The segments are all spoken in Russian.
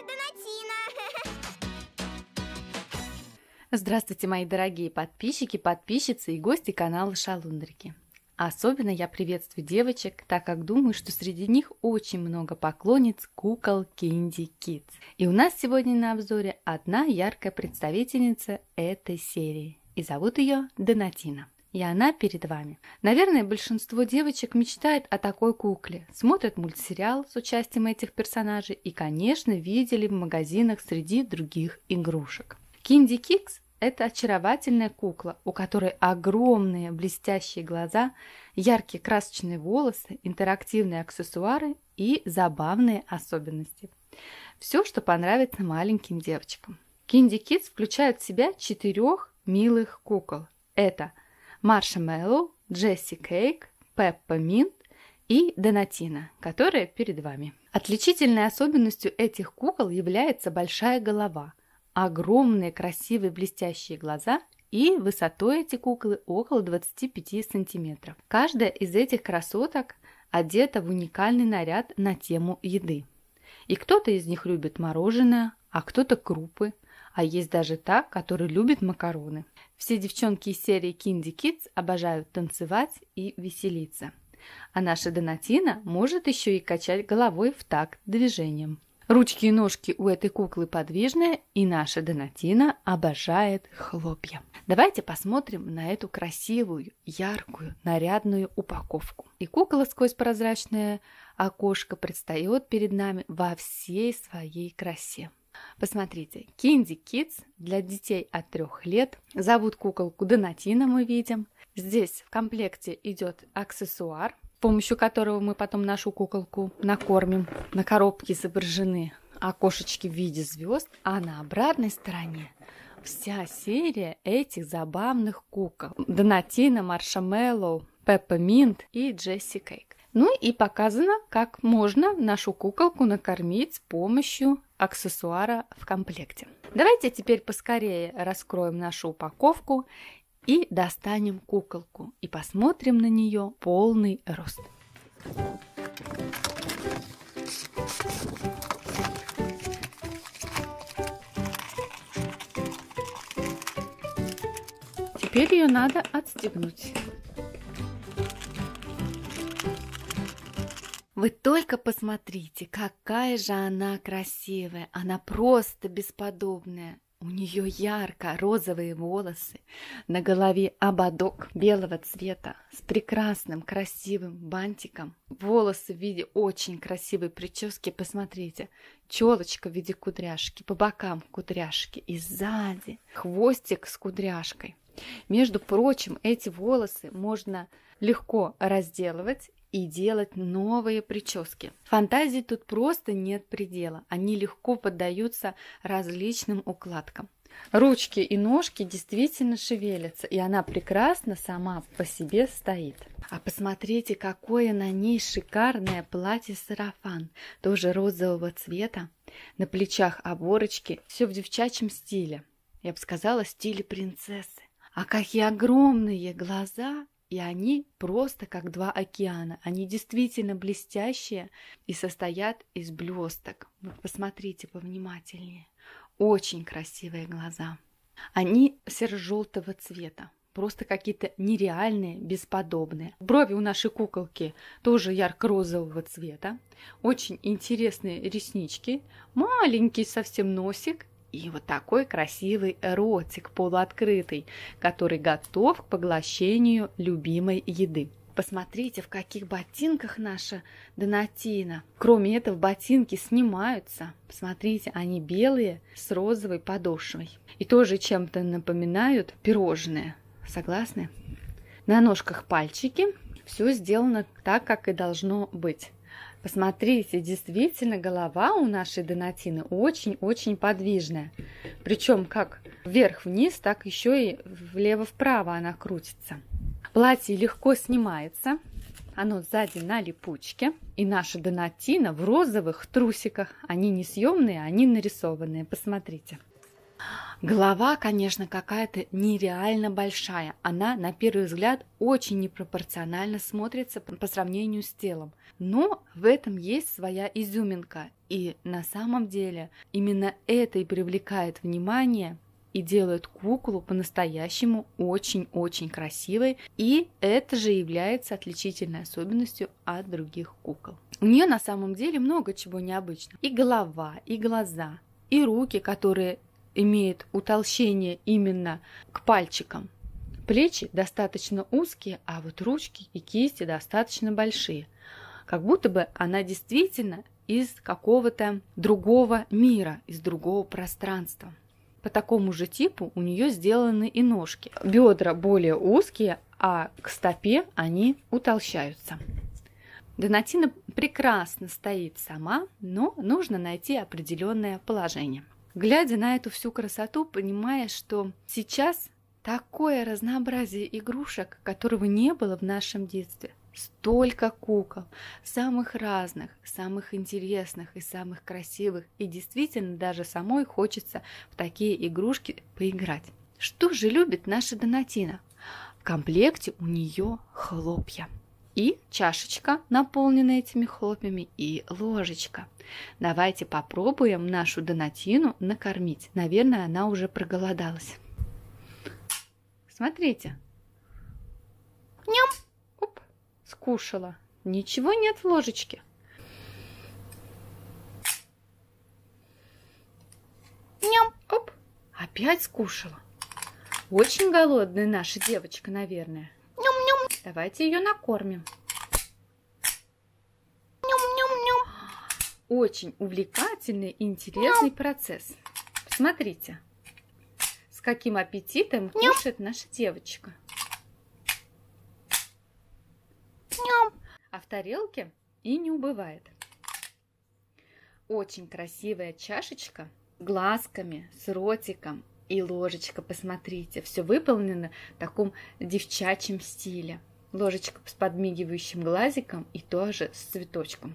Донатина. Здравствуйте, мои дорогие подписчики, подписчицы и гости канала Шалундрики. Особенно я приветствую девочек, так как думаю, что среди них очень много поклонниц кукол Кинди Kids. И у нас сегодня на обзоре одна яркая представительница этой серии. И зовут ее Донатина и она перед вами. Наверное, большинство девочек мечтает о такой кукле, смотрят мультсериал с участием этих персонажей и, конечно, видели в магазинах среди других игрушек. Кинди Кикс – это очаровательная кукла, у которой огромные блестящие глаза, яркие красочные волосы, интерактивные аксессуары и забавные особенности. Все, что понравится маленьким девочкам. Кинди Кидс включает в себя четырех милых кукол. Это – маршмеллоу, джесси кейк, пеппа минт и донатина, которая перед вами. Отличительной особенностью этих кукол является большая голова, огромные красивые блестящие глаза и высотой эти куклы около 25 сантиметров. Каждая из этих красоток одета в уникальный наряд на тему еды. И кто-то из них любит мороженое, а кто-то крупы – а есть даже та, которая любит макароны. Все девчонки из серии Kindy Kids обожают танцевать и веселиться. А наша Донатина может еще и качать головой в такт движением. Ручки и ножки у этой куклы подвижные, и наша Донатина обожает хлопья. Давайте посмотрим на эту красивую, яркую, нарядную упаковку. И кукла сквозь прозрачное окошко предстает перед нами во всей своей красе. Посмотрите, Kindy Kids для детей от трех лет. Зовут куколку Донатина мы видим. Здесь в комплекте идет аксессуар, с помощью которого мы потом нашу куколку накормим. На коробке изображены окошечки в виде звезд, а на обратной стороне вся серия этих забавных кукол. Донатина, Маршамеллоу, Пеппа Минт и Джесси Кейк. Ну и показано, как можно нашу куколку накормить с помощью аксессуара в комплекте. Давайте теперь поскорее раскроем нашу упаковку и достанем куколку и посмотрим на нее полный рост. Теперь ее надо отстегнуть. Вы только посмотрите, какая же она красивая, она просто бесподобная. У нее ярко-розовые волосы, на голове ободок белого цвета с прекрасным красивым бантиком, волосы в виде очень красивой прически, посмотрите, челочка в виде кудряшки, по бокам кудряшки и сзади хвостик с кудряшкой. Между прочим, эти волосы можно легко разделывать и делать новые прически. Фантазии тут просто нет предела, они легко поддаются различным укладкам. Ручки и ножки действительно шевелятся, и она прекрасно сама по себе стоит. А посмотрите, какое на ней шикарное платье-сарафан, тоже розового цвета. На плечах оборочки, все в девчачьем стиле. Я бы сказала, стиле принцессы. А какие огромные глаза! И они просто как два океана. Они действительно блестящие и состоят из блесток. Посмотрите повнимательнее. Очень красивые глаза. Они серо-желтого цвета. Просто какие-то нереальные, бесподобные. Брови у нашей куколки тоже ярко-розового цвета. Очень интересные реснички. Маленький совсем носик и вот такой красивый ротик полуоткрытый, который готов к поглощению любимой еды. Посмотрите, в каких ботинках наша Донатина. Кроме этого, ботинки снимаются. Посмотрите, они белые с розовой подошвой. И тоже чем-то напоминают пирожные. Согласны? На ножках пальчики. Все сделано так, как и должно быть. Посмотрите, действительно голова у нашей Донатины очень-очень подвижная. Причем как вверх-вниз, так еще и влево-вправо она крутится. Платье легко снимается, оно сзади на липучке. И наша Донатина в розовых трусиках. Они не съемные, они нарисованные. Посмотрите. Голова, конечно, какая-то нереально большая. Она, на первый взгляд, очень непропорционально смотрится по сравнению с телом. Но в этом есть своя изюминка. И на самом деле именно это и привлекает внимание и делает куклу по-настоящему очень-очень красивой, и это же является отличительной особенностью от других кукол. У нее на самом деле много чего необычного. И голова, и глаза, и руки, которые имеет утолщение именно к пальчикам. Плечи достаточно узкие, а вот ручки и кисти достаточно большие. Как будто бы она действительно из какого-то другого мира, из другого пространства. По такому же типу у нее сделаны и ножки. Бедра более узкие, а к стопе они утолщаются. Донатина прекрасно стоит сама, но нужно найти определенное положение глядя на эту всю красоту, понимая, что сейчас такое разнообразие игрушек, которого не было в нашем детстве. Столько кукол, самых разных, самых интересных и самых красивых. И действительно, даже самой хочется в такие игрушки поиграть. Что же любит наша Донатина? В комплекте у нее хлопья – и чашечка, наполненная этими хлопьями, и ложечка. Давайте попробуем нашу донатину накормить. Наверное, она уже проголодалась. Смотрите. Ням! Оп, скушала. Ничего нет в ложечке. Ням! Оп, опять скушала. Очень голодная наша девочка, наверное. Давайте ее накормим. Очень увлекательный и интересный процесс. Смотрите, с каким аппетитом кушает наша девочка. А в тарелке и не убывает. Очень красивая чашечка глазками, с ротиком и ложечка, посмотрите. Все выполнено в таком девчачьем стиле ложечка с подмигивающим глазиком и тоже с цветочком.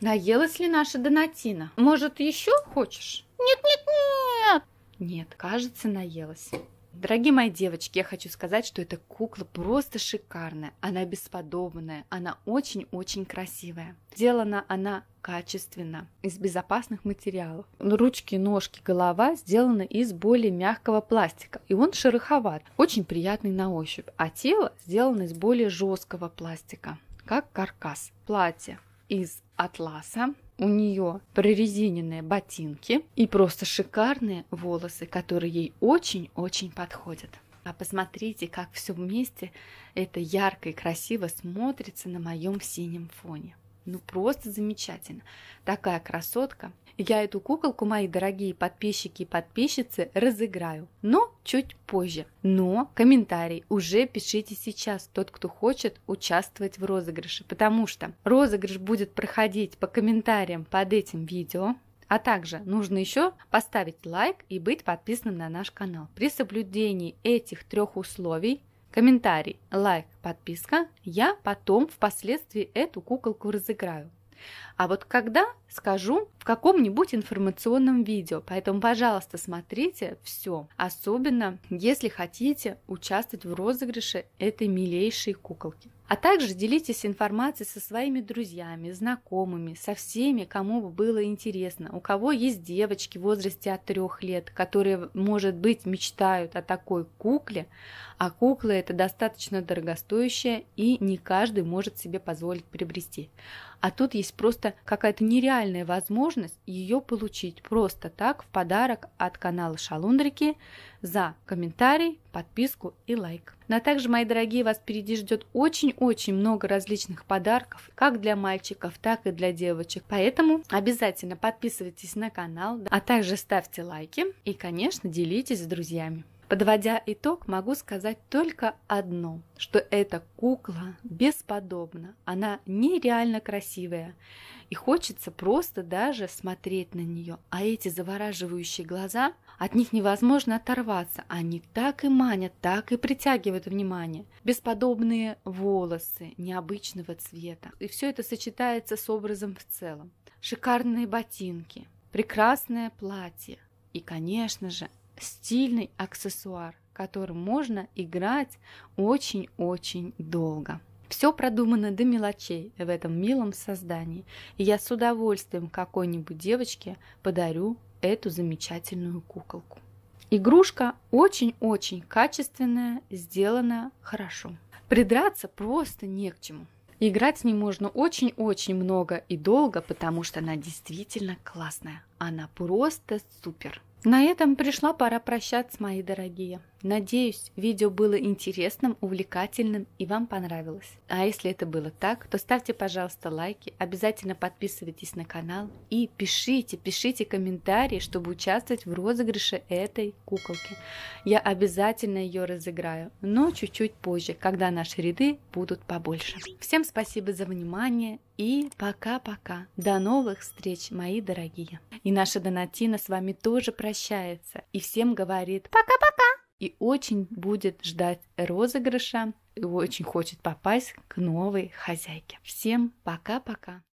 Наелась ли наша Донатина? Может, еще хочешь? Нет-нет-нет! Нет, кажется, наелась. Дорогие мои девочки, я хочу сказать, что эта кукла просто шикарная, она бесподобная, она очень-очень красивая. Сделана она качественно, из безопасных материалов. Ну, ручки, ножки, голова сделаны из более мягкого пластика, и он шероховат, очень приятный на ощупь, а тело сделано из более жесткого пластика, как каркас. Платье из атласа, у нее прорезиненные ботинки и просто шикарные волосы, которые ей очень-очень подходят. А посмотрите, как все вместе это ярко и красиво смотрится на моем синем фоне. Ну просто замечательно. Такая красотка. Я эту куколку, мои дорогие подписчики и подписчицы, разыграю, но чуть позже. Но комментарий уже пишите сейчас, тот, кто хочет участвовать в розыгрыше, потому что розыгрыш будет проходить по комментариям под этим видео, а также нужно еще поставить лайк и быть подписанным на наш канал. При соблюдении этих трех условий Комментарий, лайк, подписка. Я потом впоследствии эту куколку разыграю. А вот когда, скажу в каком-нибудь информационном видео. Поэтому, пожалуйста, смотрите все. Особенно, если хотите участвовать в розыгрыше этой милейшей куколки. А также делитесь информацией со своими друзьями, знакомыми, со всеми, кому бы было интересно. У кого есть девочки в возрасте от трех лет, которые, может быть, мечтают о такой кукле, а кукла это достаточно дорогостоящая и не каждый может себе позволить приобрести. А тут есть просто какая-то нереальная возможность ее получить просто так в подарок от канала Шалундрики за комментарий, подписку и лайк. Ну а также, мои дорогие, вас впереди ждет очень-очень много различных подарков, как для мальчиков, так и для девочек. Поэтому обязательно подписывайтесь на канал, а также ставьте лайки и, конечно, делитесь с друзьями. Подводя итог, могу сказать только одно, что эта кукла бесподобна, она нереально красивая. И хочется просто даже смотреть на нее. А эти завораживающие глаза, от них невозможно оторваться. Они так и манят, так и притягивают внимание. Бесподобные волосы необычного цвета. И все это сочетается с образом в целом. Шикарные ботинки, прекрасное платье и, конечно же, стильный аксессуар, которым можно играть очень-очень долго. Все продумано до мелочей в этом милом создании, и я с удовольствием какой-нибудь девочке подарю эту замечательную куколку. Игрушка очень-очень качественная, сделана хорошо. Придраться просто не к чему. Играть с ней можно очень-очень много и долго, потому что она действительно классная. Она просто супер. На этом пришла пора прощаться, мои дорогие. Надеюсь, видео было интересным, увлекательным и вам понравилось. А если это было так, то ставьте, пожалуйста, лайки, обязательно подписывайтесь на канал и пишите, пишите комментарии, чтобы участвовать в розыгрыше этой куколки. Я обязательно ее разыграю, но чуть-чуть позже, когда наши ряды будут побольше. Всем спасибо за внимание и пока-пока. До новых встреч, мои дорогие. И наша Донатина с вами тоже прощается возвращается и всем говорит «пока-пока» и очень будет ждать розыгрыша и очень хочет попасть к новой хозяйке. Всем пока-пока!